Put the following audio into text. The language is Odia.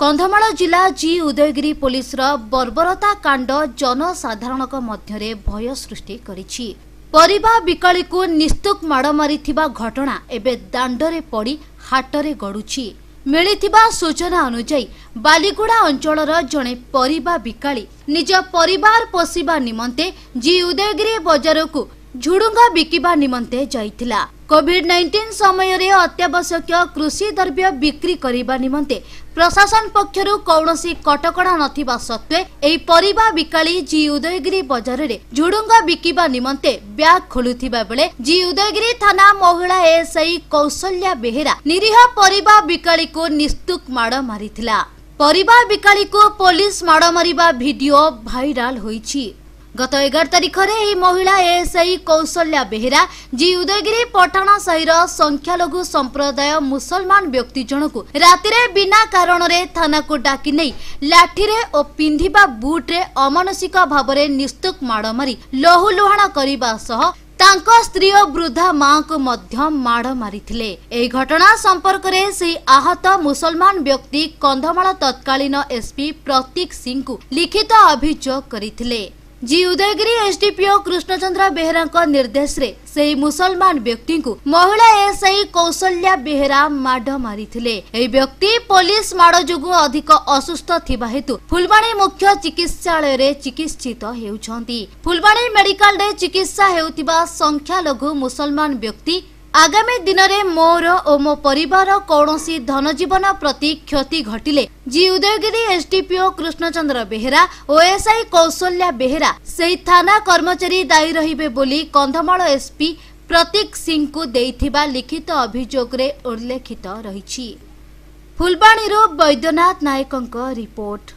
କନ୍ଧମାଳ ଜିଲ୍ଲା ଜି ଉଦୟଗିରି ପୋଲିସର ବର୍ବରତା କାଣ୍ଡ ଜନସାଧାରଣଙ୍କ ମଧ୍ୟରେ ଭୟ ସୃଷ୍ଟି କରିଛି ପରିବା ବିକାଳିକୁ ନିସ୍ତୁକ ମାଡ଼ ମାରିଥିବା ଘଟଣା ଏବେ ଦାଣ୍ଡରେ ପଡ଼ି ହାଟରେ ଗଡ଼ୁଛି ମିଳିଥିବା ସୂଚନା ଅନୁଯାୟୀ ବାଲିଗୁଡ଼ା ଅଞ୍ଚଳର ଜଣେ ପରିବା ବିକାଳି ନିଜ ପରିବାର ପୋଷିବା ନିମନ୍ତେ ଜି ଉଦୟଗିରି ବଜାରକୁ ଝୁଡ଼ୁଙ୍ଗ ବିକିବା ନିମନ୍ତେ ଯାଇଥିଲା କୋଭିଡ୍ ନାଇଣ୍ଟିନ୍ ସମୟରେ ଅତ୍ୟାବଶ୍ୟକୀୟ କୃଷି ଦ୍ରବ୍ୟ ବିକ୍ରି କରିବା ନିମନ୍ତେ ପ୍ରଶାସନ ପକ୍ଷରୁ କୌଣସି କଟକଣା ନଥିବା ସତ୍ତ୍ୱେ ଏହି ପରିବା ବିକାଳି ଜି ଉଦୟଗିରି ବଜାରରେ ଝୁଡ଼ୁଙ୍ଗ ବିକିବା ନିମନ୍ତେ ବ୍ୟାଗ୍ ଖୋଲୁଥିବା ବେଳେ ଜି ଉଦୟଗିରି ଥାନା ମହିଳା ଏଏସ୍ଆଇ କୌଶଲ୍ୟା ବେହେରା ନିରୀହ ପରିବା ବିକାଳିକୁ ନିସ୍ତୁକ ମାଡ଼ ମାରିଥିଲା ପରିବା ବିକାଳିକୁ ପୋଲିସ ମାଡ଼ ମାରିବା ଭିଡିଓ ଭାଇରାଲ ହୋଇଛି ଗତ ଏଗାର ତାରିଖରେ ଏହି ମହିଳା ଏଏସ୍ଆଇ କୌଶଲ୍ୟା ବେହେରା ଯିଏ ଉଦୟଗିରି ପଠାଣ ସାହିର ସଂଖ୍ୟାଲଘୁ ସମ୍ପ୍ରଦାୟ ମୁସଲମାନ ବ୍ୟକ୍ତି ଜଣକୁ ରାତିରେ ବିନା କାରଣରେ ଥାନାକୁ ଡାକି ନେଇ ଲାଠିରେ ଓ ପିନ୍ଧିବା ବୁଟ୍ରେ ଅମାନସିକ ଭାବରେ ନିସ୍ତୁକ ମାଡ଼ ମାରି ଲହୁଲୁହାଣ କରିବା ସହ ତାଙ୍କ ସ୍ତ୍ରୀ ଓ ବୃଦ୍ଧା ମାଙ୍କୁ ମଧ୍ୟ ମାଡ଼ ମାରିଥିଲେ ଏହି ଘଟଣା ସମ୍ପର୍କରେ ସେହି ଆହତ ମୁସଲମାନ ବ୍ୟକ୍ତି କନ୍ଧମାଳ ତତ୍କାଳୀନ ଏସ୍ପି ପ୍ରତୀକ ସିଂଙ୍କୁ ଲିଖିତ ଅଭିଯୋଗ କରିଥିଲେ जी उदयगिरी मुसलमान व्यक्ति को महिला एसआई कौशल्या बेहेरा माड मिले व्यक्ति पुलिस माड जुगु अधिक असुस्थ फुलवाणी मुख्य रे चिकित्सित हुन्छ फुलवाणी मेडिकल चिकित्सा लघु मुसलमान व्यक्ति ଆଗାମୀ ଦିନରେ ମୋର ଓ ମୋ ପରିବାର କୌଣସି ଧନଜୀବନ ପ୍ରତି କ୍ଷତି ଘଟିଲେ ଜି ଉଦୟଗିରି ଏସ୍ଡିପିଓ କୃଷ୍ଣଚନ୍ଦ୍ର ବେହେରା ଓ ଏସ୍ଆଇ କୌଶଲ୍ୟା ବେହେରା ସେହି ଥାନା କର୍ମଚାରୀ ଦାୟୀ ରହିବେ ବୋଲି କନ୍ଧମାଳ ଏସ୍ପି ପ୍ରତୀକ ସିଂଙ୍କୁ ଦେଇଥିବା ଲିଖିତ ଅଭିଯୋଗରେ ଉଲ୍ଲେଖିତ ରହିଛି ଫୁଲବାଣୀରୁ ବୈଦ୍ୟନାଥ ନାୟକଙ୍କ ରିପୋର୍ଟ